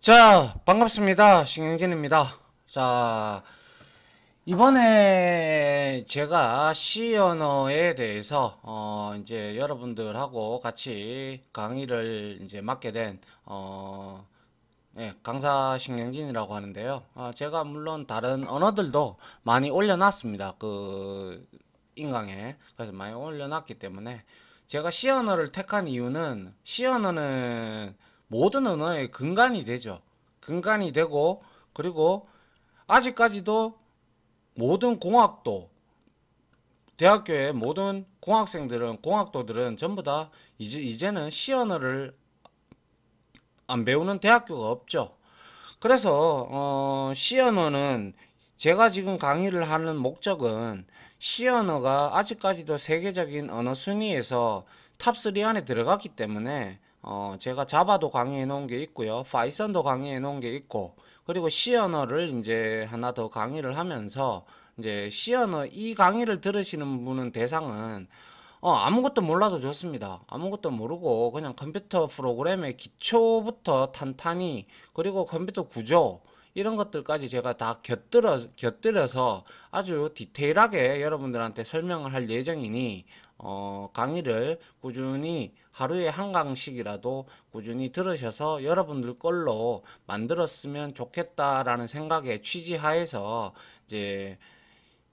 자 반갑습니다 신경진입니다 자 이번에 제가 시 언어에 대해서 어 이제 여러분들하고 같이 강의를 이제 맡게 된어 예, 강사 신경진이라고 하는데요 아, 제가 물론 다른 언어들도 많이 올려놨습니다 그 인강에 그래서 많이 올려놨기 때문에 제가 시 언어를 택한 이유는 시 언어는 모든 언어의 근간이 되죠. 근간이 되고 그리고 아직까지도 모든 공학도 대학교의 모든 공학생들은 공학도들은 전부 다 이제 이제는 시언어를 안 배우는 대학교가 없죠. 그래서 어, 시언어는 제가 지금 강의를 하는 목적은 시언어가 아직까지도 세계적인 언어 순위에서 탑3 안에 들어갔기 때문에 어, 제가 자바도 강의해 놓은 게 있고요. 파이썬도 강의해 놓은 게 있고, 그리고 C 언어를 이제 하나 더 강의를 하면서, 이제 C 언어, 이 강의를 들으시는 분은 대상은, 어, 아무것도 몰라도 좋습니다. 아무것도 모르고, 그냥 컴퓨터 프로그램의 기초부터 탄탄히, 그리고 컴퓨터 구조, 이런 것들까지 제가 다 곁들여, 곁들여서 아주 디테일하게 여러분들한테 설명을 할 예정이니, 어, 강의를 꾸준히 하루에 한 강씩이라도 꾸준히 들으셔서 여러분들 걸로 만들었으면 좋겠다라는 생각에 취지하에서 이제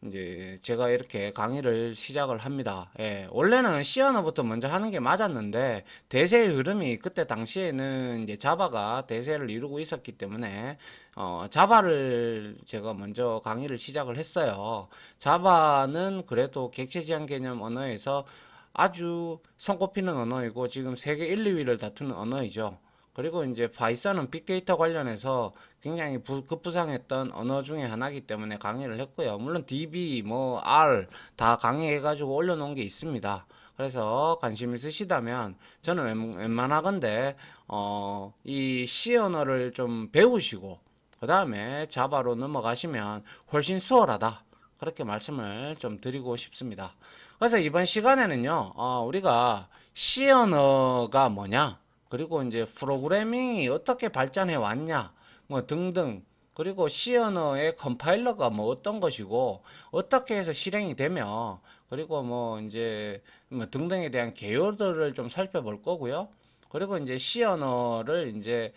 이제 제가 이렇게 강의를 시작을 합니다. 예, 원래는 C 언어부터 먼저 하는 게 맞았는데 대세의 흐름이 그때 당시에는 이제 자바가 대세를 이루고 있었기 때문에 어, 자바를 제가 먼저 강의를 시작을 했어요. 자바는 그래도 객체 지향 개념 언어에서 아주 손꼽히는 언어이고 지금 세계 1, 2위를 다투는 언어이죠. 그리고 이제 바이썬은 빅데이터 관련해서 굉장히 부, 급부상했던 언어 중에 하나이기 때문에 강의를 했고요. 물론 DB, 뭐 R 다 강의해가지고 올려놓은 게 있습니다. 그래서 관심 있으시다면 저는 웬, 만하건데 어, 이 C 언어를 좀 배우시고 그 다음에 자바로 넘어가시면 훨씬 수월하다. 그렇게 말씀을 좀 드리고 싶습니다. 그래서 이번 시간에는요, 어, 우리가 C 언어가 뭐냐? 그리고 이제 프로그래밍이 어떻게 발전해 왔냐 뭐 등등 그리고 C 언어의 컴파일러가 뭐 어떤 것이고 어떻게 해서 실행이 되며 그리고 뭐 이제 뭐 등등에 대한 개요들을 좀 살펴볼 거고요. 그리고 이제 시어를 이제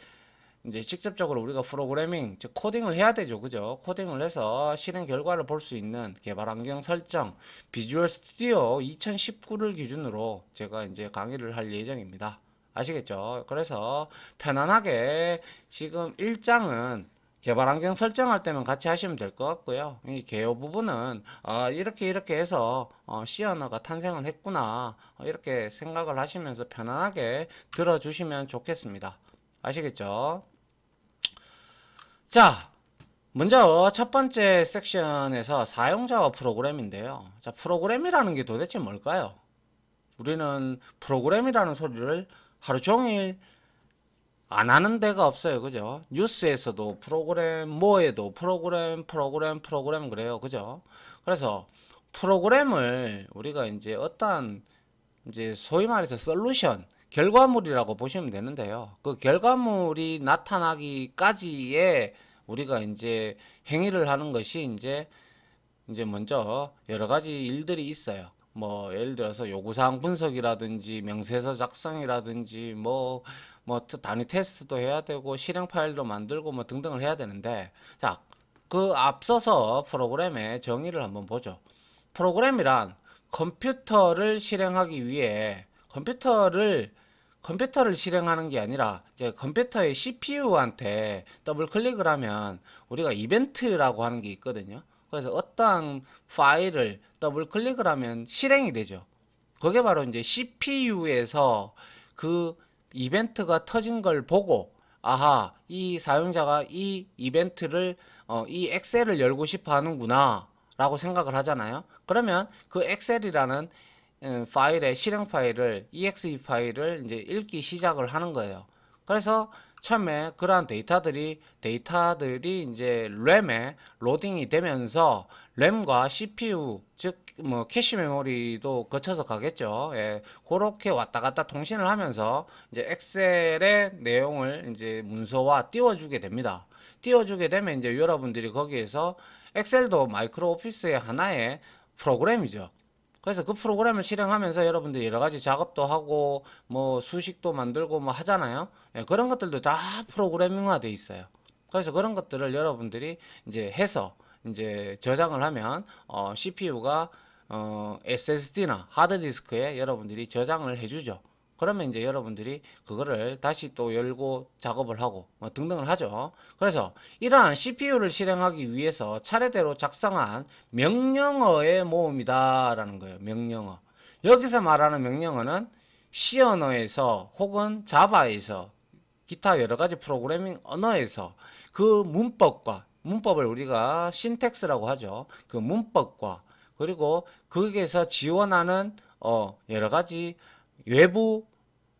이제 직접적으로 우리가 프로그래밍 즉 코딩을 해야 되죠 그죠 코딩을 해서 실행 결과를 볼 수 있는 개발 환경 설정 비주얼 스튜디오 2019를 기준으로 제가 이제 강의를 할 예정입니다 아시겠죠? 그래서 편안하게 지금 1장은 개발 환경 설정할 때만 같이 하시면 될 것 같고요. 이 개요 부분은 아, 이렇게 이렇게 해서 어, 시 언어가 탄생을 했구나 어, 이렇게 생각을 하시면서 편안하게 들어주시면 좋겠습니다. 아시겠죠? 자 먼저 첫 번째 섹션에서 사용자와 프로그램인데요. 자 프로그램이라는 게 도대체 뭘까요? 우리는 프로그램이라는 소리를 하루 종일 안 하는 데가 없어요. 그죠? 뉴스에서도 프로그램, 뭐에도 프로그램, 프로그램, 프로그램 그래요. 그죠? 그래서 프로그램을 우리가 이제 어떠한 이제 소위 말해서 솔루션, 결과물이라고 보시면 되는데요. 그 결과물이 나타나기까지에 우리가 이제 행위를 하는 것이 이제 이제 먼저 여러 가지 일들이 있어요. 뭐 예를 들어서 요구사항 분석이라든지 명세서 작성이라든지 뭐뭐 뭐, 뭐 단위 테스트도 해야 되고 실행 파일도 만들고 뭐 등등을 해야 되는데 자 그 앞서서 프로그램의 정의를 한번 보죠 프로그램이란 컴퓨터를 실행하기 위해 컴퓨터를 컴퓨터를 실행하는 게 아니라 이제 컴퓨터의 CPU한테 더블 클릭을 하면 우리가 이벤트라고 하는 게 있거든요. 그래서 어떠한 파일을 더블 클릭을 하면 실행이 되죠. 그게 바로 이제 CPU에서 그 이벤트가 터진 걸 보고 아하 이 사용자가 이 이벤트를 어, 이 엑셀을 열고 싶어 하는구나 라고 생각을 하잖아요 그러면 그 엑셀이라는 음, 파일의 실행 파일을 exe 파일을 이제 읽기 시작을 하는 거예요 그래서 처음에 그러한 데이터들이 데이터들이 이제 램에 로딩이 되면서 램과 CPU 즉뭐 캐시 메모리도 거쳐서 가겠죠. 예. 그렇게 왔다 갔다 통신을 하면서 이제 엑셀의 내용을 이제 문서와 띄워주게 됩니다. 띄워주게 되면 이제 여러분들이 거기에서 엑셀도 마이크로 오피스의 하나의 프로그램이죠. 그래서 그 프로그램을 실행하면서 여러분들 여러 가지 작업도 하고 뭐 수식도 만들고 뭐 하잖아요. 예, 그런 것들도 다 프로그래밍화 돼 있어요. 그래서 그런 것들을 여러분들이 이제 해서 이제 저장을 하면 어, CPU가 어, SSD나 하드디스크에 여러분들이 저장을 해주죠. 그러면 이제 여러분들이 그거를 다시 또 열고 작업을 하고 뭐 등등을 하죠. 그래서 이러한 CPU를 실행하기 위해서 차례대로 작성한 명령어의 모음이다라는 거예요. 명령어. 여기서 말하는 명령어는 C 언어에서 혹은 자바에서 기타 여러 가지 프로그래밍 언어에서 그 문법과 문법을 우리가 신텍스라고 하죠. 그 문법과 그리고 거기에서 지원하는 어 여러 가지 외부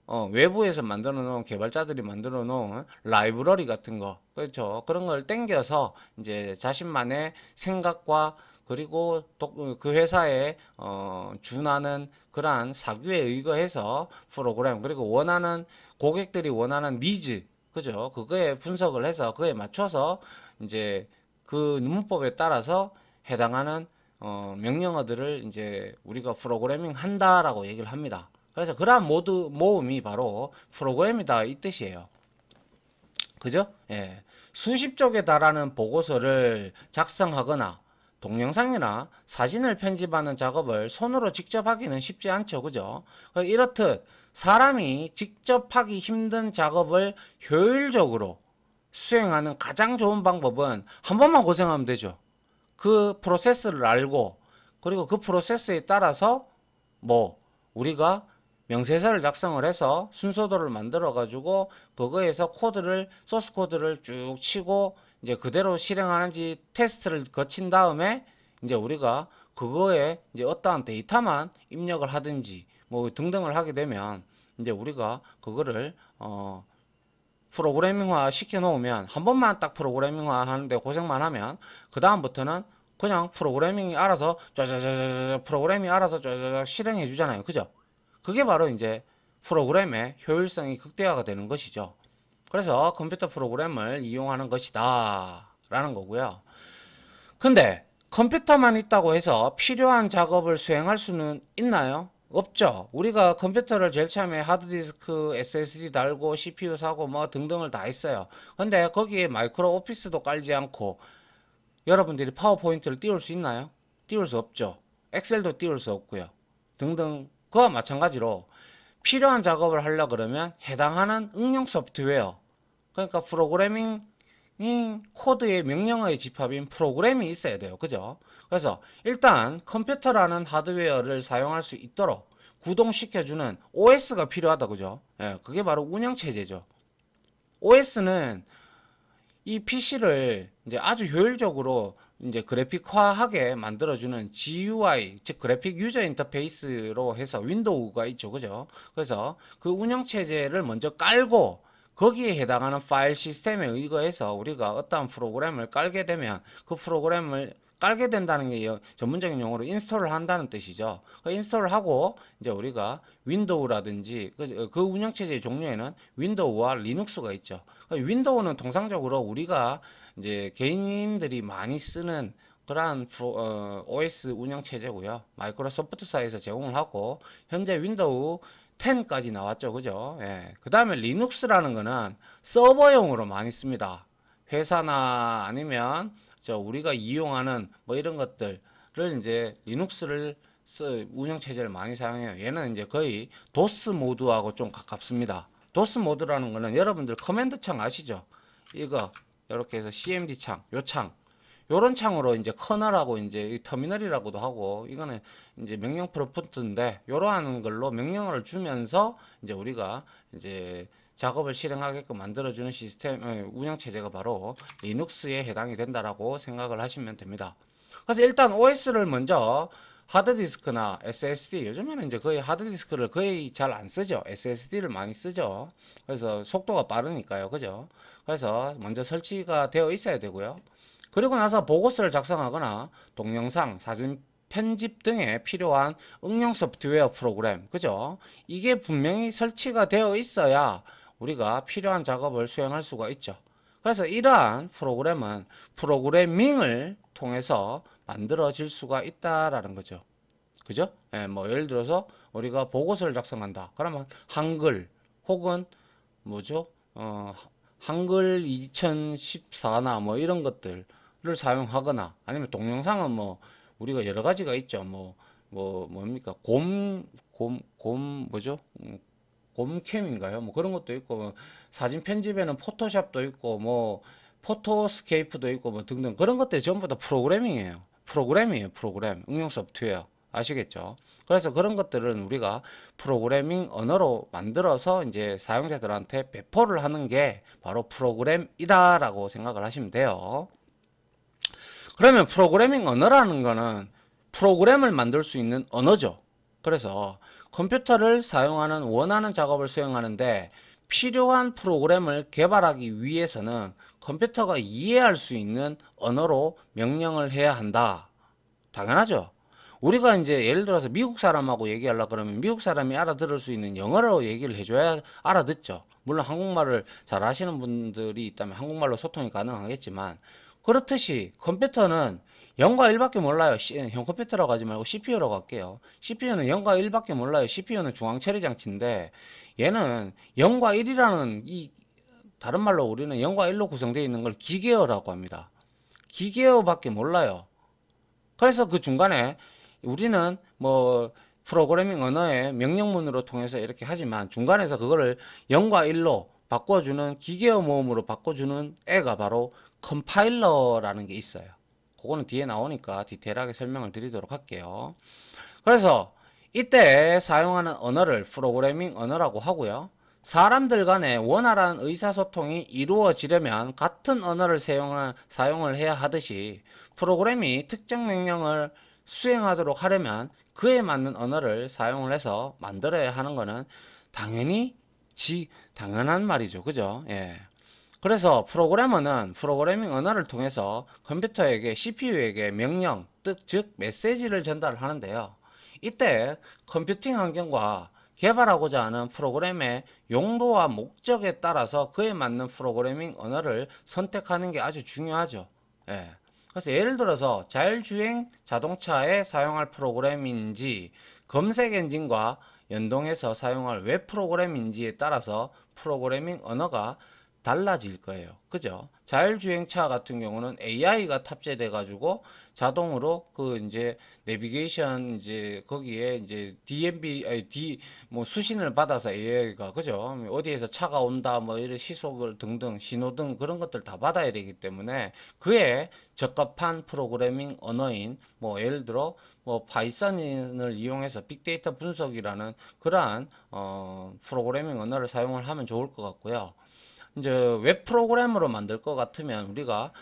어, 외부에서 만들어 놓은 개발자들이 만들어 놓은 라이브러리 같은 거 그렇죠 그런 걸 땡겨서 이제 자신만의 생각과 그리고 그 회사에 어, 준하는 그러한 사규에 의거해서 프로그램 그리고 원하는 고객들이 원하는 니즈 그죠 그거에 분석을 해서 그에 맞춰서 이제 그 문법에 따라서 해당하는 어, 명령어들을 이제 우리가 프로그래밍 한다라고 얘기를 합니다. 그래서 그러한 모두 모음이 바로 프로그램이다 이 뜻이에요. 그죠? 예. 수십 쪽에 달하는 보고서를 작성하거나 동영상이나 사진을 편집하는 작업을 손으로 직접 하기는 쉽지 않죠. 그죠? 그 이렇듯 사람이 직접 하기 힘든 작업을 효율적으로 수행하는 가장 좋은 방법은 한 번만 고생하면 되죠. 그 프로세스를 알고 그리고 그 프로세스에 따라서 뭐 우리가 명세서를 작성을 해서 순서도를 만들어 가지고 그거에서 코드를 소스 코드를 쭉 치고 이제 그대로 실행하는지 테스트를 거친 다음에 이제 우리가 그거에 이제 어떠한 데이터만 입력을 하든지 뭐 등등을 하게 되면 이제 우리가 그거를 어 프로그래밍화 시켜 놓으면 한 번만 딱 프로그래밍화 하는데 고생만 하면 그 다음부터는 그냥 프로그래밍이 알아서 짜자자자 프로그램이 알아서 짜자자 실행해 주잖아요 그죠 그게 바로 이제 프로그램의 효율성이 극대화가 되는 것이죠. 그래서 컴퓨터 프로그램을 이용하는 것이다 라는 거고요. 근데 컴퓨터만 있다고 해서 필요한 작업을 수행할 수는 있나요? 없죠. 우리가 컴퓨터를 제일 처음에 하드디스크, SSD 달고, CPU 사고 뭐 등등을 다 했어요. 근데 거기에 마이크로 오피스도 깔지 않고 여러분들이 파워포인트를 띄울 수 있나요? 띄울 수 없죠. 엑셀도 띄울 수 없고요. 등등 그와 마찬가지로 필요한 작업을 하려 그러면 해당하는 응용 소프트웨어 그러니까 프로그래밍 이 코드의 명령어의 집합인 프로그램이 있어야 돼요. 그죠? 그래서 일단 컴퓨터라는 하드웨어를 사용할 수 있도록 구동시켜주는 OS가 필요하다. 그죠? 예, 그게 바로 운영체제죠. OS는 이 PC를 이제 아주 효율적으로 이제 그래픽화하게 만들어주는 GUI 즉 그래픽 유저 인터페이스로 해서 윈도우가 있죠 그죠 그래서 그 운영체제를 먼저 깔고 거기에 해당하는 파일 시스템에 의거해서 우리가 어떠한 프로그램을 깔게 되면 그 프로그램을 깔게 된다는 게 전문적인 용어로 인스톨을 한다는 뜻이죠. 그 인스톨을 하고 이제 우리가 윈도우라든지 그, 그 운영체제의 종류에는 윈도우와 리눅스가 있죠. 그 윈도우는 통상적으로 우리가 이제 개인들이 많이 쓰는 그러한 어, OS 운영 체제고요. 마이크로소프트사에서 제공을 하고 현재 윈도우 10까지 나왔죠. 그죠? 예. 그다음에 리눅스라는 거는 서버용으로 많이 씁니다. 회사나 아니면 저 우리가 이용하는 뭐 이런 것들을 이제 리눅스를 운영 체제를 많이 사용해요. 얘는 이제 거의 도스 모드하고 좀 가깝습니다. 도스 모드라는 거는 여러분들 커맨드 창 아시죠? 이거 이렇게 해서 CMD 창, 요 창, 요런 창으로 이제 커널하고 이제 터미널이라고도 하고 이거는 이제 명령 프로프트인데 요러한 걸로 명령을 주면서 이제 우리가 이제 작업을 실행하게끔 만들어주는 시스템 어, 운영체제가 바로 리눅스에 해당이 된다라고 생각을 하시면 됩니다. 그래서 일단 OS를 먼저 하드디스크나 SSD 요즘에는 이제 거의 하드디스크를 거의 잘 안 쓰죠 SSD를 많이 쓰죠 그래서 속도가 빠르니까요 그죠 그래서 먼저 설치가 되어 있어야 되고요 그리고 나서 보고서를 작성하거나 동영상 사진 편집 등에 필요한 응용 소프트웨어 프로그램 그죠 이게 분명히 설치가 되어 있어야 우리가 필요한 작업을 수행할 수가 있죠 그래서 이러한 프로그램은 프로그래밍을 통해서 만들어질 수가 있다라는 거죠. 그죠? 예, 뭐 예를 들어서 우리가 보고서를 작성한다. 그러면 한글 혹은 뭐죠? 어, 한글 2014나 뭐 이런 것들을 사용하거나 아니면 동영상은 뭐 우리가 여러 가지가 있죠. 뭐, 뭐, 뭡니까? 곰, 곰, 곰, 뭐죠? 음, 곰캠인가요? 뭐 그런 것도 있고, 뭐 사진 편집에는 포토샵도 있고, 뭐, 포토스케이프도 있고, 뭐 등등. 그런 것들 전부 다 프로그래밍이에요. 프로그램이에요. 프로그램. 응용 소프트웨어. 아시겠죠? 그래서 그런 것들은 우리가 프로그래밍 언어로 만들어서 이제 사용자들한테 배포를 하는 게 바로 프로그램이다라고 생각을 하시면 돼요. 그러면 프로그래밍 언어라는 거는 프로그램을 만들 수 있는 언어죠. 그래서 컴퓨터를 사용하는 원하는 작업을 수행하는데 필요한 프로그램을 개발하기 위해서는 컴퓨터가 이해할 수 있는 언어로 명령을 해야 한다. 당연하죠. 우리가 이제 예를 들어서 미국 사람하고 얘기하려 그러면 미국 사람이 알아들을 수 있는 영어로 얘기를 해줘야 알아듣죠. 물론 한국말을 잘 아시는 분들이 있다면 한국말로 소통이 가능하겠지만 그렇듯이 컴퓨터는 0과 1밖에 몰라요. 형 컴퓨터라고 하지 말고 CPU라고 할게요. CPU는 0과 1밖에 몰라요. CPU는 중앙 처리 장치인데 얘는 0과 1이라는 이 다른 말로 우리는 0과 1로 구성되어 있는 걸 기계어라고 합니다. 기계어밖에 몰라요. 그래서 그 중간에 우리는 뭐 프로그래밍 언어의 명령문으로 통해서 이렇게 하지만 중간에서 그거를 0과 1로 바꿔주는 기계어 모음으로 바꿔주는 애가 바로 컴파일러라는 게 있어요. 그거는 뒤에 나오니까 디테일하게 설명을 드리도록 할게요. 그래서 이때 사용하는 언어를 프로그래밍 언어라고 하고요. 사람들 간의 원활한 의사소통이 이루어지려면 같은 언어를 사용을 해야 하듯이 프로그램이 특정 명령을 수행하도록 하려면 그에 맞는 언어를 사용을 해서 만들어야 하는 것은 당연히 지 당연한 말이죠. 그죠? 예. 그래서 프로그래머는 프로그래밍 언어를 통해서 컴퓨터에게 CPU에게 명령, 즉 메시지를 전달하는데요. 이때 컴퓨팅 환경과 개발하고자 하는 프로그램의 용도와 목적에 따라서 그에 맞는 프로그래밍 언어를 선택하는 게 아주 중요하죠. 예. 그래서 예를 들어서 자율주행 자동차에 사용할 프로그램인지 검색 엔진과 연동해서 사용할 웹 프로그램인지에 따라서 프로그래밍 언어가 달라질 거예요. 그죠? 자율주행차 같은 경우는 AI가 탑재돼 가지고 자동으로 그 이제 내비게이션 이제 거기에 이제 DMB 아니 D 뭐 수신을 받아서 AI가 그죠? 어디에서 차가 온다 뭐 이런 시속을 등등 신호등 그런 것들 다 받아야 되기 때문에 그에 적합한 프로그래밍 언어인 뭐 예를 들어 뭐 파이썬을 이용해서 빅데이터 분석이라는 그러한 어 프로그래밍 언어를 사용을 하면 좋을 것 같고요. 이제 웹 프로그램으로 만들 것 같으면 우리가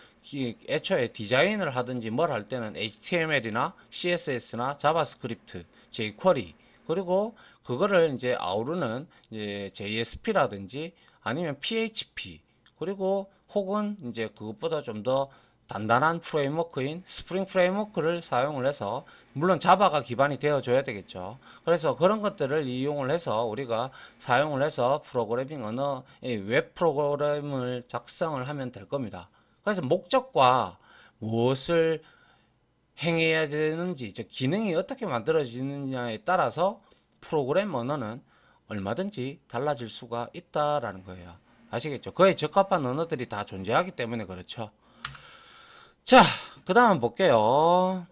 애초에 디자인을 하든지 뭘 할 때는 HTML이나 CSS나 자바스크립트, jQuery 그리고 그거를 이제 아우르는 이제 JSP라든지 아니면 PHP 그리고 혹은 이제 그것보다 좀더 단단한 프레임워크인 스프링 프레임워크를 사용을 해서 물론 자바가 기반이 되어줘야 되겠죠. 그래서 그런 것들을 이용을 해서 우리가 사용을 해서 프로그래밍 언어의 웹 프로그램을 작성을 하면 될 겁니다. 그래서 목적과 무엇을 행해야 되는지 즉 기능이 어떻게 만들어지느냐에 따라서 프로그램 언어는 얼마든지 달라질 수가 있다라는 거예요. 아시겠죠? 그에 적합한 언어들이 다 존재하기 때문에 그렇죠. 자, 그 다음 볼게요.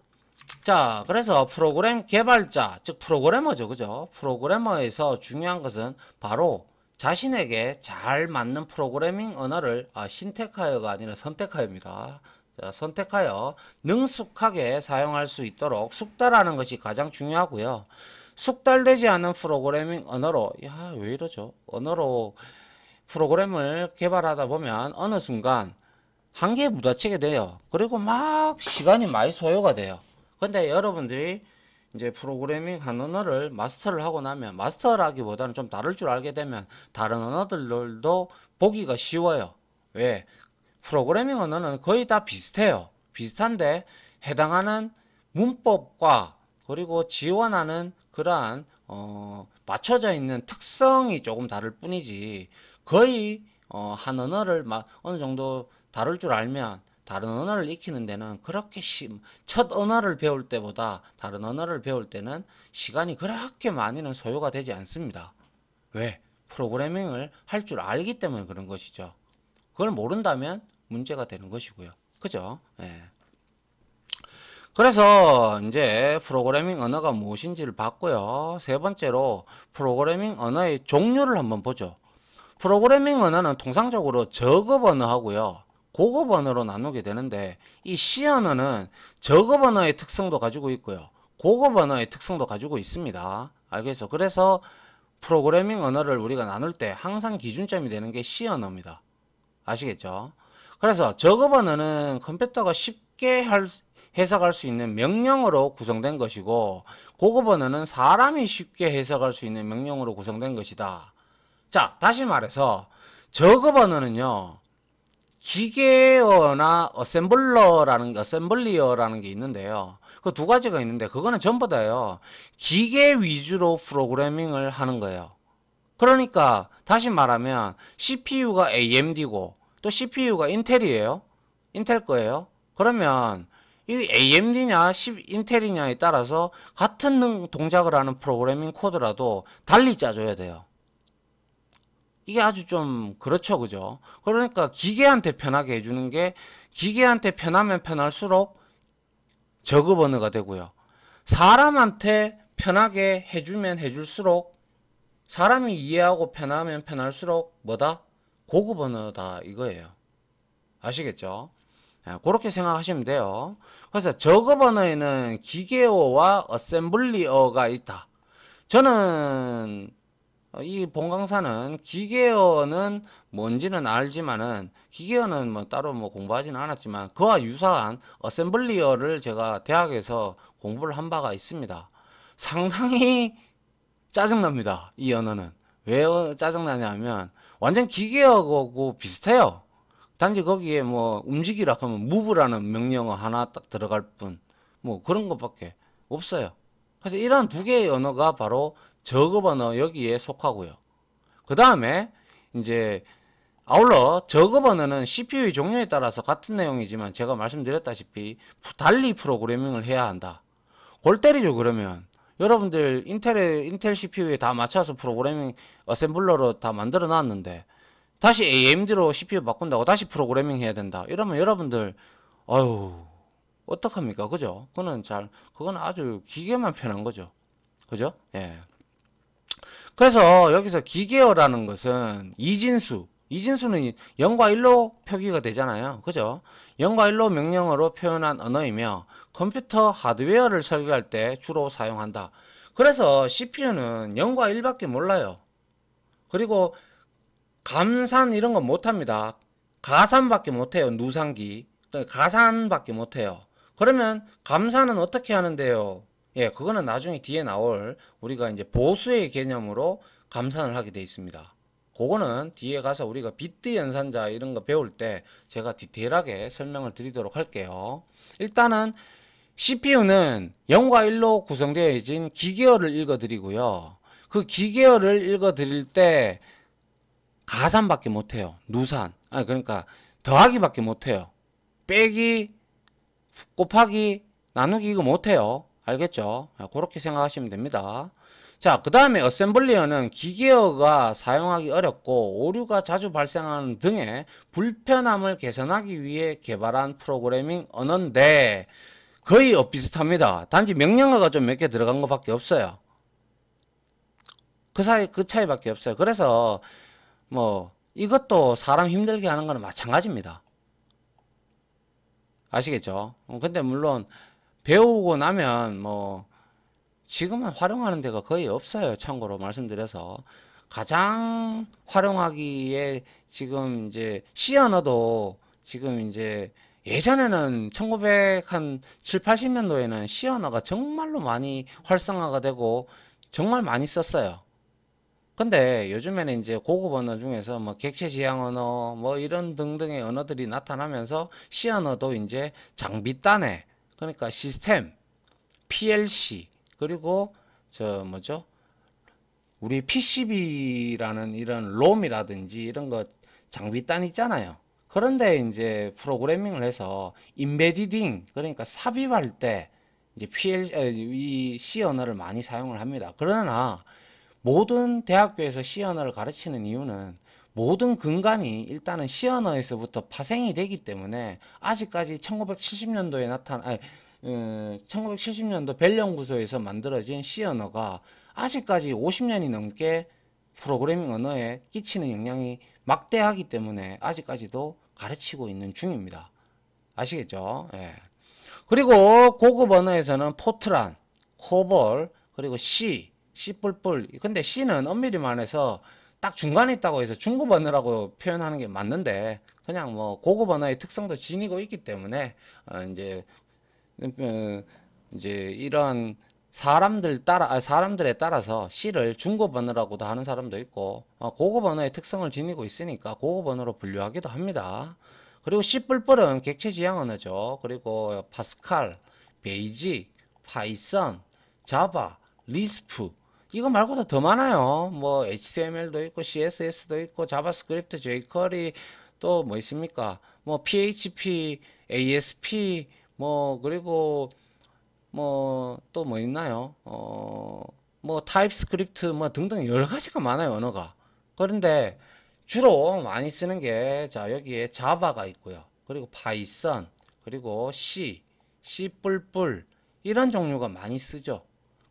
자, 그래서 프로그램 개발자, 즉 프로그래머죠. 그죠? 프로그래머에서 중요한 것은 바로 자신에게 잘 맞는 프로그래밍 언어를 아, 신택하여가 아니라 선택하여입니다. 자, 선택하여 능숙하게 사용할 수 있도록 숙달하는 것이 가장 중요하고요. 숙달되지 않은 프로그래밍 언어로 야왜 이러죠? 언어로 프로그램을 개발하다 보면 어느 순간 한계에 부딪히게 돼요. 그리고 막 시간이 많이 소요가 돼요. 근데 여러분들이 이제 프로그래밍 한 언어를 마스터를 하고 나면 마스터라기보다는 좀 다를 줄 알게 되면 다른 언어들도 보기가 쉬워요. 왜? 프로그래밍 언어는 거의 다 비슷해요. 비슷한데 해당하는 문법과 그리고 지원하는 그러한 어 맞춰져 있는 특성이 조금 다를 뿐이지 거의 어, 한 언어를 막 어느 정도 다룰 줄 알면 다른 언어를 익히는 데는 그렇게 심, 첫 언어를 배울 때보다 다른 언어를 배울 때는 시간이 그렇게 많이는 소요가 되지 않습니다. 왜? 프로그래밍을 할 줄 알기 때문에 그런 것이죠. 그걸 모른다면 문제가 되는 것이고요. 그죠? 예. 그래서 이제 프로그래밍 언어가 무엇인지를 봤고요. 세 번째로 프로그래밍 언어의 종류를 한번 보죠. 프로그래밍 언어는 통상적으로 저급 언어하고요. 고급 언어로 나누게 되는데 이 C 언어는 저급 언어의 특성도 가지고 있고요. 고급 언어의 특성도 가지고 있습니다. 알겠어? 그래서 프로그래밍 언어를 우리가 나눌 때 항상 기준점이 되는 게 C 언어입니다. 아시겠죠? 그래서 저급 언어는 컴퓨터가 쉽게 해석할 수 있는 명령으로 구성된 것이고 고급 언어는 사람이 쉽게 해석할 수 있는 명령으로 구성된 것이다. 자, 다시 말해서 저급 언어는요. 기계어나 어셈블러라는 어셈블리어라는 게 있는데요. 그 두 가지가 있는데 그거는 전부 다요. 기계 위주로 프로그래밍을 하는 거예요. 그러니까 다시 말하면 CPU가 AMD고 또 CPU가 인텔이에요. 인텔 거예요. 그러면 이 AMD냐 인텔이냐에 따라서 같은 동작을 하는 프로그래밍 코드라도 달리 짜줘야 돼요. 이게 아주 좀 그렇죠 그죠 그러니까 기계한테 편하게 해주는 게 기계한테 편하면 편할수록 저급 언어가 되고요 사람한테 편하게 해주면 해줄수록 사람이 이해하고 편하면 편할수록 뭐다 고급 언어다 이거예요 아시겠죠 예, 그렇게 생각하시면 돼요 그래서 저급 언어에는 기계어와 어셈블리어가 있다 저는 어, 이 본강사는 기계어는 뭔지는 알지만은 기계어는 뭐 따로 뭐 공부하지는 않았지만 그와 유사한 어셈블리어를 제가 대학에서 공부를 한 바가 있습니다. 상당히 짜증납니다. 이 언어는. 왜 어, 짜증나냐면 완전 기계어하고 비슷해요. 단지 거기에 뭐 움직이라 하면 무브라는 명령어 하나 딱 들어갈 뿐 뭐 그런 것밖에 없어요. 그래서 이러한 두 개의 언어가 바로 저거번호 여기에 속하고요. 그 다음에 이제 아울러 저거번호는 CPU의 종류에 따라서 같은 내용이지만 제가 말씀드렸다시피 달리 프로그래밍을 해야 한다. 골 때리죠 그러면. 여러분들 인텔의 인텔 CPU에 다 맞춰서 프로그래밍 어셈블러로 다 만들어 놨는데 다시 AMD로 CPU 바꾼다고 다시 프로그래밍 해야 된다. 이러면 여러분들 아유 어떡합니까? 그죠? 그거는 잘 그건 아주 기계만 편한 거죠. 그죠? 예. 그래서 여기서 기계어라는 것은 이진수, 이진수는 0과1로 표기가 되잖아요. 그죠? 0과1로 명령어로 표현한 언어이며 컴퓨터 하드웨어를 설계할 때 주로 사용한다. 그래서 CPU는 0과1밖에 몰라요. 그리고 감산 이런 건 못합니다. 가산밖에 못해요. 누산기. 가산밖에 못해요. 그러면 감산은 어떻게 하는데요? 예, 그거는 나중에 뒤에 나올 우리가 이제 보수의 개념으로 감산을 하게 돼 있습니다. 그거는 뒤에 가서 우리가 비트 연산자 이런 거 배울 때 제가 디테일하게 설명을 드리도록 할게요. 일단은 CPU는 0과 1로 구성되어 진기계어를 읽어드리고요. 그기계어를 읽어드릴 때 가산밖에 못해요. 누산. 아 그러니까 더하기밖에 못해요. 빼기, 곱하기, 나누기 이거 못해요. 알겠죠? 아, 그렇게 생각하시면 됩니다. 자, 그 다음에 어셈블리어는 기계어가 사용하기 어렵고 오류가 자주 발생하는 등의 불편함을 개선하기 위해 개발한 프로그래밍 언어인데 거의 엇비슷합니다. 단지 명령어가 좀 몇 개 들어간 것밖에 없어요. 그 사이 그 차이밖에 없어요. 그래서 뭐 이것도 사람 힘들게 하는 거는 마찬가지입니다. 아시겠죠? 어, 근데 물론 배우고 나면 뭐 지금은 활용하는 데가 거의 없어요. 참고로 말씀드려서 가장 활용하기에 지금 이제 언어도 지금 이제 예전에는 1900 한 7, 80년도에는 언어가 정말로 많이 활성화가 되고 정말 많이 썼어요. 근데 요즘에는 이제 고급 언어 중에서 뭐 객체 지향 언어 뭐 이런 등등의 언어들이 나타나면서 시언어도 이제 장비단에 그러니까 시스템, PLC, 그리고 저 뭐죠? 우리 PCB라는 이런 롬이라든지 이런 거 장비단 있잖아요. 그런데 이제 프로그래밍을 해서 인베디딩 그러니까 삽입할 때 이제 PL 이 C 언어를 많이 사용을 합니다. 그러나 모든 대학교에서 C 언어를 가르치는 이유는 모든 근간이 일단은 시언어에서부터 파생이 되기 때문에 아직까지 1970년도에 나타나 아니, 음, 어, 1970년도 벨연구소에서 만들어진 시언어가 아직까지 50년이 넘게 프로그래밍 언어에 끼치는 영향이 막대하기 때문에 아직까지도 가르치고 있는 중입니다. 아시겠죠? 예. 그리고 고급 언어에서는 포트란, 코볼, 그리고 C, C++. 근데 C는 엄밀히 말해서 딱 중간에 있다고 해서 중급 언어라고 표현하는 게 맞는데 그냥 뭐 고급 언어의 특성도 지니고 있기 때문에 어, 이제 어, 이제 이런 사람들 따라 아, 사람들에 따라서 C를 중급 언어라고도 하는 사람도 있고 어, 고급 언어의 특성을 지니고 있으니까 고급 언어로 분류하기도 합니다. 그리고 C 뿔뿔은 객체 지향 언어죠. 그리고 파스칼, 베이지, 파이썬, 자바, 리스프 이거 말고도 더 많아요. 뭐 HTML도 있고 CSS도 있고 자바스크립트, jQuery 또 뭐 있습니까? 뭐 PHP, ASP 뭐 그리고 뭐 또뭐 뭐 있나요? 어뭐 타입스크립트 뭐 등등 여러 가지가 많아요 언어가. 그런데 주로 많이 쓰는 게 자 여기에 자바가 있고요. 그리고 파이썬 그리고 C, C++, 이런 종류가 많이 쓰죠.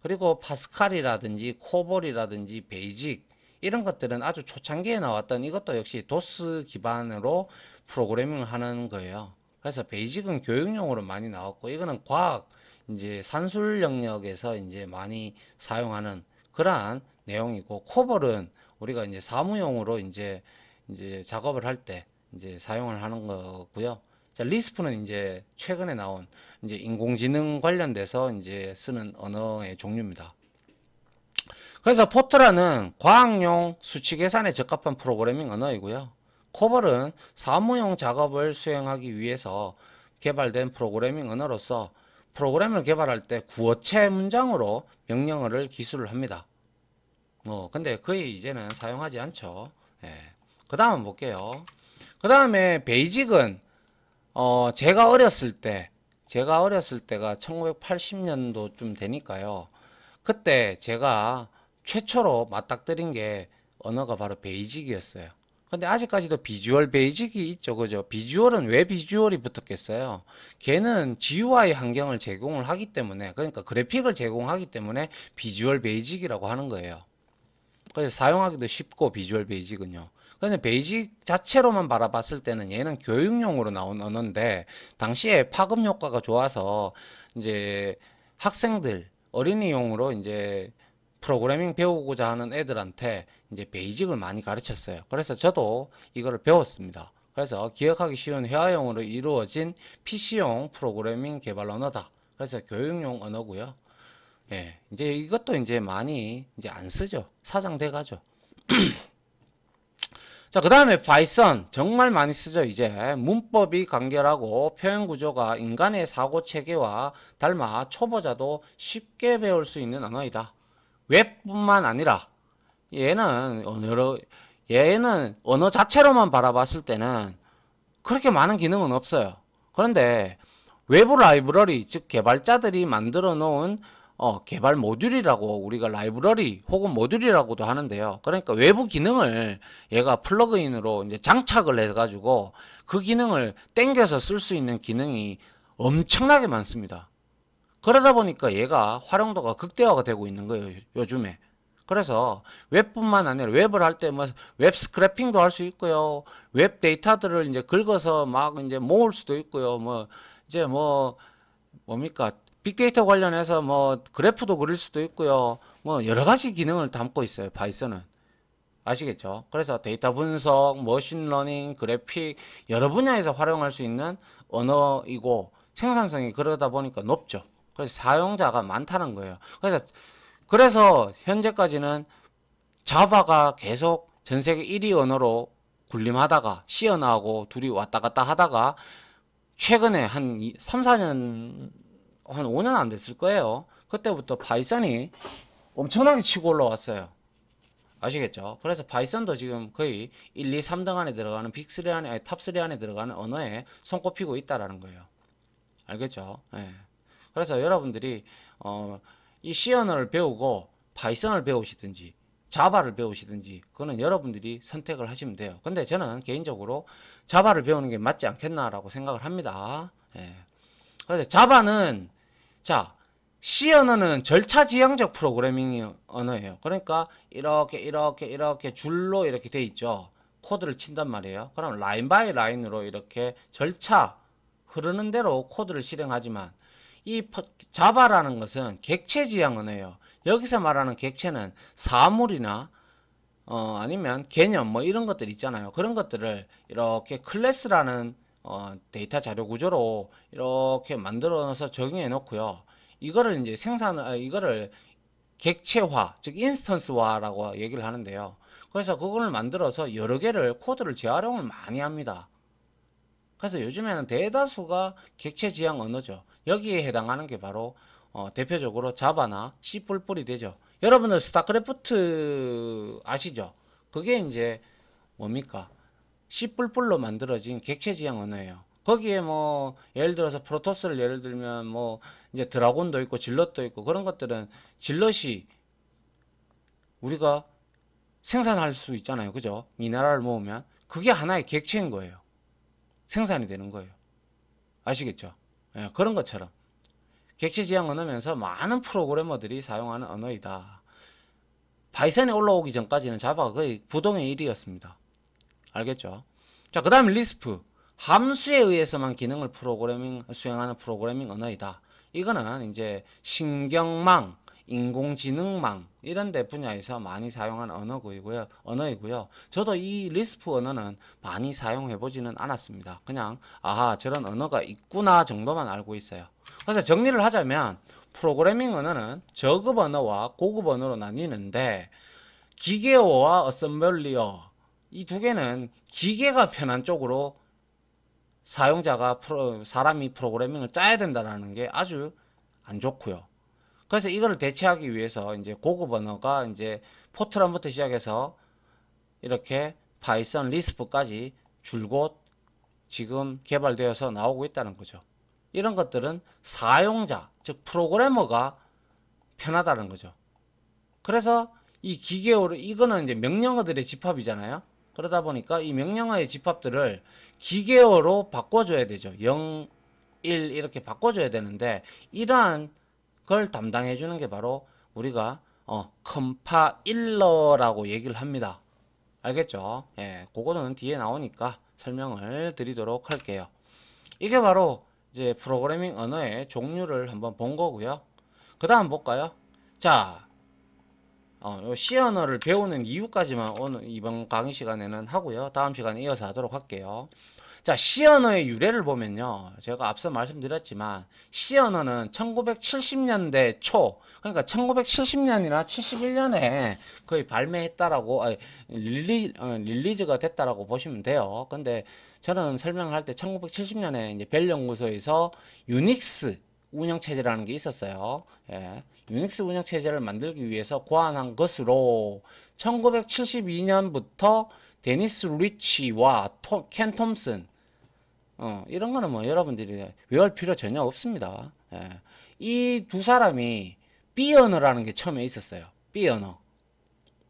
그리고 파스칼이라든지 코볼이라든지 베이직 이런 것들은 아주 초창기에 나왔던 이것도 역시 도스 기반으로 프로그래밍을 하는 거예요. 그래서 베이직은 교육용으로 많이 나왔고 이거는 과학 이제 산술 영역에서 이제 많이 사용하는 그러한 내용이고 코볼은 우리가 이제 사무용으로 이제 이제 작업을 할 때 이제 사용을 하는 거고요. 자, 리스프는 이제 최근에 나온 이제 인공지능 관련돼서 이제 쓰는 언어의 종류입니다. 그래서 포트라는 과학용 수치 계산에 적합한 프로그래밍 언어이고요. 코벌은 사무용 작업을 수행하기 위해서 개발된 프로그래밍 언어로서 프로그램을 개발할 때 구어체 문장으로 명령어를 기술을 합니다. 어, 근데 거의 이제는 사용하지 않죠. 예. 그 다음 볼게요. 그 다음에 베이직은 어, 제가 어렸을 때, 제가 어렸을 때가 1980년도쯤 되니까요. 그때 제가 최초로 맞닥뜨린 게 언어가 바로 베이직이었어요. 근데 아직까지도 비주얼 베이직이 있죠. 그죠? 비주얼은 왜 비주얼이 붙었겠어요? 걔는 GUI 환경을 제공을 하기 때문에, 그러니까 그래픽을 제공하기 때문에 비주얼 베이직이라고 하는 거예요. 그래서 사용하기도 쉽고, 비주얼 베이직은요. 근데 그러니까 베이직 자체로만 바라봤을 때는 얘는 교육용으로 나온 언어인데 당시에 파급 효과가 좋아서 이제 학생들 어린이용으로 이제 프로그래밍 배우고자 하는 애들한테 이제 베이직을 많이 가르쳤어요. 그래서 저도 이거를 배웠습니다. 그래서 기억하기 쉬운 회화용으로 이루어진 PC용 프로그래밍 개발 언어다. 그래서 교육용 언어고요. 예, 이제 이것도 이제 많이 이제 안 쓰죠. 사장돼 가죠. 자, 그 다음에 파이썬. 정말 많이 쓰죠, 이제. 문법이 간결하고 표현 구조가 인간의 사고 체계와 닮아 초보자도 쉽게 배울 수 있는 언어이다. 웹뿐만 아니라 얘는 언어로, 얘는 언어 자체로만 바라봤을 때는 그렇게 많은 기능은 없어요. 그런데 외부 라이브러리, 즉 개발자들이 만들어 놓은 어, 개발 모듈이라고 우리가 라이브러리 혹은 모듈이라고도 하는데요. 그러니까 외부 기능을 얘가 플러그인으로 이제 장착을 해가지고 그 기능을 땡겨서 쓸 수 있는 기능이 엄청나게 많습니다. 그러다 보니까 얘가 활용도가 극대화가 되고 있는 거예요. 요즘에. 그래서 웹뿐만 아니라 웹을 할때뭐웹 스크래핑도 할 수 있고요. 웹 데이터들을 이제 긁어서 막 이제 모을 수도 있고요. 뭐 이제 뭐 뭡니까 빅데이터 관련해서 뭐 그래프도 그릴 수도 있고요. 뭐 여러 가지 기능을 담고 있어요. 바이썬은 아시겠죠? 그래서 데이터 분석, 머신러닝, 그래픽 여러 분야에서 활용할 수 있는 언어이고 생산성이 그러다 보니까 높죠. 그래서 사용자가 많다는 거예요. 그래서 그래서 현재까지는 자바가 계속 전 세계 1위 언어로 군림하다가 시연하고 둘이 왔다 갔다 하다가 최근에 한 3, 4년 한 5년 안 됐을 거예요. 그때부터 파이썬이 엄청나게 치고 올라왔어요. 아시겠죠? 그래서 파이썬도 지금 거의 1, 2, 3등 안에 들어가는 빅3 안에, 아니, 탑3 안에 들어가는 언어에 손꼽히고 있다라는 거예요. 알겠죠? 예. 그래서 여러분들이, 어, 이시 언어를 배우고 파이썬을 배우시든지 자바를 배우시든지 그거는 여러분들이 선택을 하시면 돼요. 근데 저는 개인적으로 자바를 배우는 게 맞지 않겠나라고 생각을 합니다. 예. 그래서 자바는 자, C 언어는 절차지향적 프로그래밍 언어예요. 그러니까 이렇게 이렇게 이렇게 줄로 이렇게 돼 있죠. 코드를 친단 말이에요. 그럼 라인 바이 라인으로 이렇게 절차 흐르는 대로 코드를 실행하지만 이 자바라는 것은 객체지향 언어예요. 여기서 말하는 객체는 사물이나 어, 아니면 개념 뭐 이런 것들 있잖아요. 그런 것들을 이렇게 클래스라는 어, 데이터 자료 구조로 이렇게 만들어서 적용해 놓고요. 이거를 이제 생산, 아, 이거를 객체화, 즉 인스턴스화라고 얘기를 하는데요. 그래서 그걸 만들어서 여러 개를 코드를 재활용을 많이 합니다. 그래서 요즘에는 대다수가 객체 지향 언어죠. 여기에 해당하는 게 바로 어, 대표적으로 자바나 C++이 되죠. 여러분들 스타크래프트 아시죠? 그게 이제 뭡니까? C++로 만들어진 객체 지향 언어예요. 거기에 뭐 예를 들어서 프로토스를 예를 들면 뭐 이제 드라곤도 있고 질럿도 있고 그런 것들은 질럿이 우리가 생산할 수 있잖아요. 그죠? 미네랄을 모으면 그게 하나의 객체인 거예요. 생산이 되는 거예요. 아시겠죠? 예, 그런 것처럼 객체 지향 언어면서 많은 프로그래머들이 사용하는 언어이다. 바이썬에 올라오기 전까지는 자바가 거의 부동의 일이었습니다. 알겠죠? 자, 그 다음 리스프. 함수에 의해서만 기능을 프로그래밍, 수행하는 프로그래밍 언어이다. 이거는 이제 신경망, 인공지능망 이런 데 분야에서 많이 사용하는 언어고요. 언어이고요. 저도 이 리스프 언어는 많이 사용해 보지는 않았습니다. 그냥 아하 저런 언어가 있구나 정도만 알고 있어요. 그래서 정리를 하자면 프로그래밍 언어는 저급 언어와 고급 언어로 나뉘는데 기계어와 어셈블리어 이두 개는 기계가 편한 쪽으로 사용자가 프로, 사람이 프로그래밍을 짜야 된다는게 아주 안 좋고요. 그래서 이거를 대체하기 위해서 이제 고급 언어가 이제 포트란부터 시작해서 이렇게 파이썬 리스프까지 줄곧 지금 개발되어서 나오고 있다는 거죠. 이런 것들은 사용자, 즉 프로그래머가 편하다는 거죠. 그래서 이 기계어로 이거는 이제 명령어들의 집합이잖아요. 그러다 보니까 이 명령어의 집합들을 기계어로 바꿔줘야 되죠. 0, 1 이렇게 바꿔줘야 되는데 이러한 걸 담당해주는 게 바로 우리가 어, 컴파일러라고 얘기를 합니다. 알겠죠? 예, 그거는 뒤에 나오니까 설명을 드리도록 할게요. 이게 바로 이제 프로그래밍 언어의 종류를 한번 본 거고요. 그 다음 볼까요? 자, 어, C 언어를 배우는 이유까지만 오늘 이번 강의 시간에는 하고요. 다음 시간에 이어서 하도록 할게요. 자, C 언어의 유래를 보면요. 제가 앞서 말씀드렸지만 C 언어는 1970년대 초, 그러니까 1970년이나 71년에 거의 발매했다라고 아니, 릴리 어, 릴리즈가 됐다라고 보시면 돼요. 근데 저는 설명할때 1970년에 이제 벨 연구소에서 유닉스 운영체제라는 게 있었어요. 예. 유닉스 운영 체제를 만들기 위해서 고안한 것으로 1972년부터 데니스 리치와 토, 켄 톰슨 어, 이런 거는 뭐 여러분들이 외울 필요 전혀 없습니다. 예. 이두 사람이 비 언어라는 게 처음에 있었어요. 비 언어.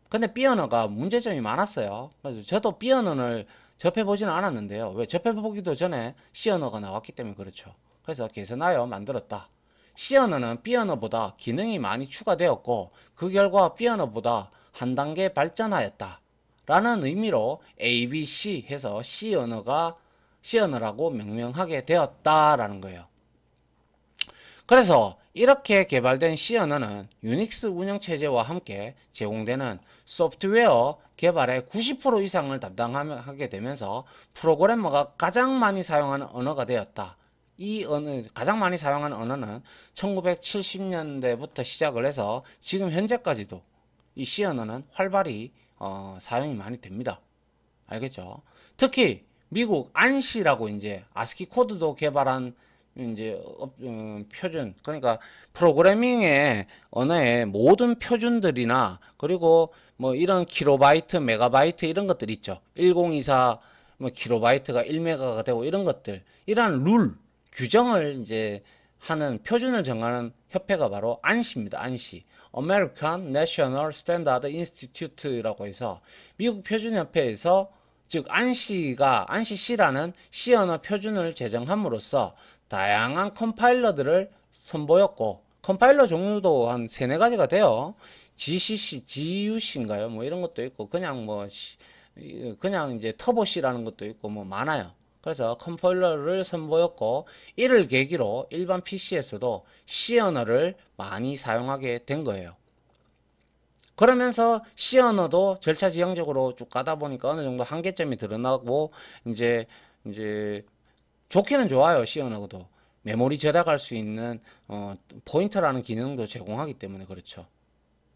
근데 비 언어가 문제점이 많았어요. 그래서 저도 비 언어를 접해보지는 않았는데요. 왜 접해보기도 전에 C 언어가 나왔기 때문에 그렇죠. 그래서 개선하여 만들었다. C 언어는 B 언어보다 기능이 많이 추가되었고 그 결과 B 언어보다 한 단계 발전하였다 라는 의미로 ABC 해서 C 언어가 C 언어라고 명명하게 되었다라는 거예요. 그래서 이렇게 개발된 C 언어는 유닉스 운영체제와 함께 제공되는 소프트웨어 개발의 90% 이상을 담당하게 되면서 프로그래머가 가장 많이 사용하는 언어가 되었다. 이 언어 가장 많이 사용하는 언어는 1970년대부터 시작을 해서 지금 현재까지도 이 C 언어는 활발히 어, 사용이 많이 됩니다. 알겠죠? 특히 미국 안시라고 이제 아스키 코드도 개발한 이제 음, 표준 그러니까 프로그래밍의 언어의 모든 표준들이나 그리고 뭐 이런 키로바이트, 메가바이트 이런 것들 있죠. 1024뭐 키로바이트가 1메가가 되고 이런 것들 이러한 룰 규정을 이제 하는 표준을 정하는 협회가 바로 안시입니다. 안시. American National Standard Institute라고 해서 미국 표준협회에서 즉 안시가 안시C라는 시 언어 표준을 제정함으로써 다양한 컴파일러들을 선보였고 컴파일러 종류도 한 세네 가지가 돼요. GCC, GUC인가요? 뭐 이런 것도 있고 그냥 뭐 그냥 이제 터보 C라는 것도 있고 뭐 많아요. 그래서 컴파일러를 선보였고 이를 계기로 일반 PC에서도 C 언어를 많이 사용하게 된 거예요. 그러면서 C 언어도 절차지향적으로 쭉 가다 보니까 어느 정도 한계점이 드러나고 이제 이제 좋기는 좋아요 C 언어도 메모리 절약할 수 있는 어, 포인터라는 기능도 제공하기 때문에 그렇죠.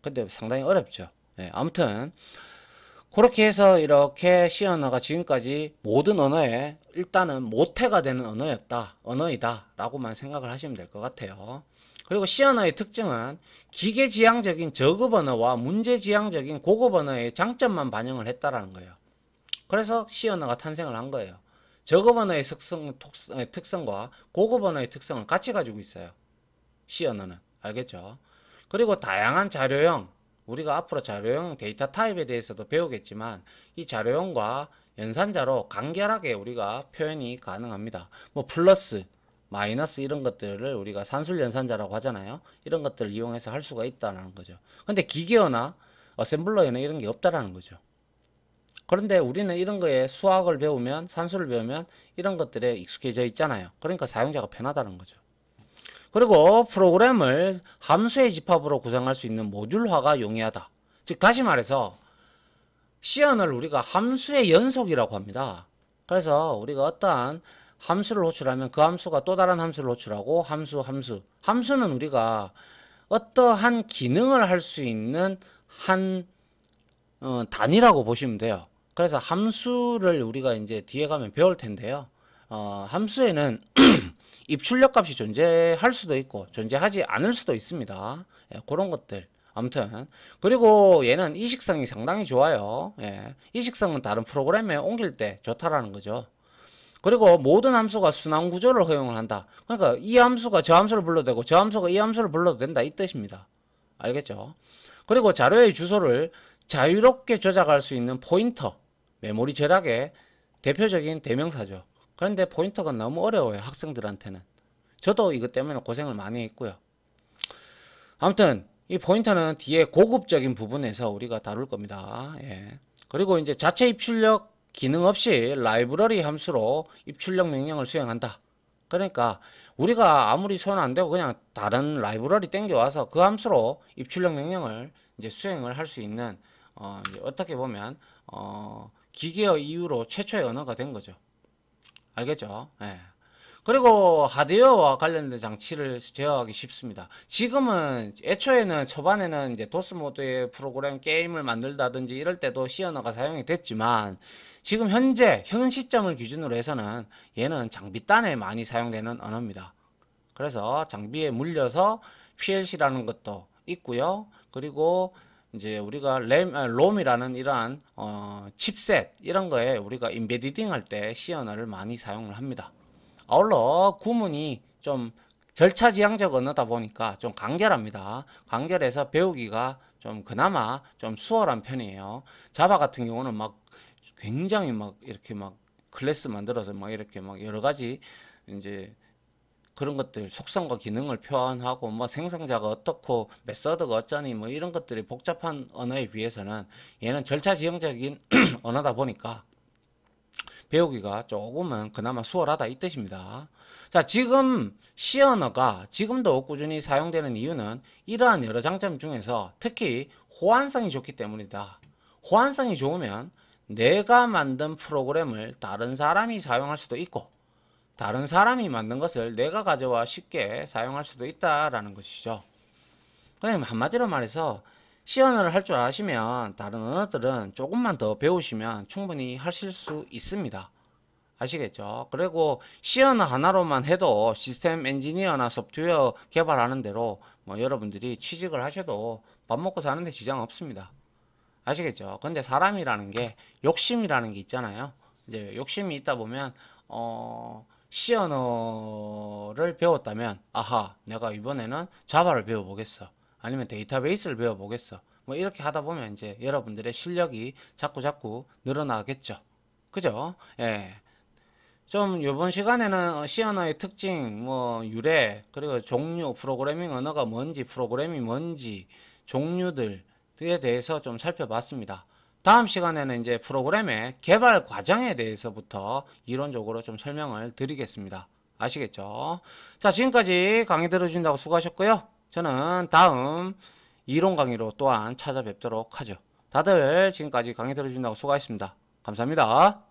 근데 상당히 어렵죠. 예, 아무튼 그렇게 해서 이렇게 C 언어가 지금까지 모든 언어에 일단은 모태가 되는 언어였다, 언어이다 라고만 생각을 하시면 될 것 같아요. 그리고 C 언어의 특징은 기계지향적인 저급 언어와 문제지향적인 고급 언어의 장점만 반영을 했다라는 거예요. 그래서 C 언어가 탄생을 한 거예요. 저급 언어의 특성, 특성과 고급 언어의 특성을 같이 가지고 있어요. C 언어는 알겠죠? 그리고 다양한 자료형, 우리가 앞으로 자료형 데이터 타입에 대해서도 배우겠지만 이 자료형과 연산자로 간결하게 우리가 표현이 가능합니다. 뭐 플러스, 마이너스 이런 것들을 우리가 산술 연산자라고 하잖아요. 이런 것들을 이용해서 할 수가 있다는 거죠. 근데 기계어나 어셈블러에는 이런 게 없다라는 거죠. 그런데 우리는 이런 거에 수학을 배우면 산술을 배우면 이런 것들에 익숙해져 있잖아요. 그러니까 사용자가 편하다는 거죠. 그리고 프로그램을 함수의 집합으로 구성할 수 있는 모듈화가 용이하다. 즉 다시 말해서 시연을 우리가 함수의 연속이라고 합니다. 그래서 우리가 어떠한 함수를 호출하면 그 함수가 또 다른 함수를 호출하고 함수 함수 함수는 우리가 어떠한 기능을 할 수 있는 한 어, 단위라고 보시면 돼요. 그래서 함수를 우리가 이제 뒤에 가면 배울 텐데요. 어, 함수에는 입출력 값이 존재할 수도 있고 존재하지 않을 수도 있습니다. 예, 그런 것들 아무튼 그리고 얘는 이식성이 상당히 좋아요. 예, 이식성은 다른 프로그램에 옮길 때 좋다라는 거죠. 그리고 모든 함수가 순환 구조를 허용을 한다. 그러니까 이 함수가 저 함수를 불러도 되고 저 함수가 이 함수를 불러도 된다 이 뜻입니다. 알겠죠? 그리고 자료의 주소를 자유롭게 조작할 수 있는 포인터, 메모리 절약의 대표적인 대명사죠. 그런데 포인터가 너무 어려워요 학생들한테는 저도 이것 때문에 고생을 많이 했고요 아무튼 이 포인터는 뒤에 고급적인 부분에서 우리가 다룰 겁니다 예. 그리고 이제 자체 입출력 기능 없이 라이브러리 함수로 입출력 명령을 수행한다 그러니까 우리가 아무리 손 안대고 그냥 다른 라이브러리 땡겨와서 그 함수로 입출력 명령을 이제 수행을 할 수 있는 어, 어떻게 보면 어, 기계의 이유로 최초의 언어가 된 거죠 알겠죠? 예. 그리고 하드웨어와 관련된 장치를 제어하기 쉽습니다. 지금은 애초에는 초반에는 이제 도스 모드의 프로그램 게임을 만들다든지 이럴 때도 시어너가 사용이 됐지만 지금 현재 현 시점을 기준으로 해서는 얘는 장비단에 많이 사용되는 언어입니다. 그래서 장비에 물려서 PLC라는 것도 있고요. 그리고 이제 우리가 램, 아, 롬이라는 이러한 어, 칩셋 이런 거에 우리가 인베디딩 할 때시어너을 많이 사용을 합니다. 아울러 구문이 좀 절차지향적 언어다 보니까 좀 간결합니다. 간결해서 배우기가 좀 그나마 좀 수월한 편이에요. 자바 같은 경우는 막 굉장히 막 이렇게 막 클래스 만들어서 막 이렇게 막 여러 가지 이제 그런 것들 속성과 기능을 표현하고 뭐 생성자가 어떻고 메서드가 어쩌니 뭐 이런 것들이 복잡한 언어에 비해서는 얘는 절차지형적인 언어다 보니까 배우기가 조금은 그나마 수월하다 이 뜻입니다. 자 지금 C 언어가 지금도 꾸준히 사용되는 이유는 이러한 여러 장점 중에서 특히 호환성이 좋기 때문이다. 호환성이 좋으면 내가 만든 프로그램을 다른 사람이 사용할 수도 있고 다른 사람이 만든 것을 내가 가져와 쉽게 사용할 수도 있다라는 것이죠. 그냥 그러니까 한마디로 말해서 시연을 할줄 아시면 다른 언어들은 조금만 더 배우시면 충분히 하실 수 있습니다. 아시겠죠? 그리고 시연 하나로만 해도 시스템 엔지니어나 소프트웨어 개발하는 대로 뭐 여러분들이 취직을 하셔도 밥 먹고 사는데 지장 없습니다. 아시겠죠? 근데 사람이라는 게 욕심이라는 게 있잖아요. 이제 욕심이 있다 보면 어 시어너를 배웠다면 아하 내가 이번에는 자바를 배워보겠어 아니면 데이터베이스를 배워보겠어 뭐 이렇게 하다 보면 이제 여러분들의 실력이 자꾸 자꾸 늘어나겠죠 그죠 예. 좀 요번 시간에는 시어너의 특징 뭐 유래 그리고 종류 프로그래밍 언어가 뭔지 프로그램이 뭔지 종류들에 대해서 좀 살펴봤습니다 다음 시간에는 이제 프로그램의 개발 과정에 대해서부터 이론적으로 좀 설명을 드리겠습니다. 아시겠죠? 자, 지금까지 강의 들어주신다고 수고하셨고요. 저는 다음 이론 강의로 또한 찾아뵙도록 하죠. 다들 지금까지 강의 들어주신다고 수고하셨습니다. 감사합니다.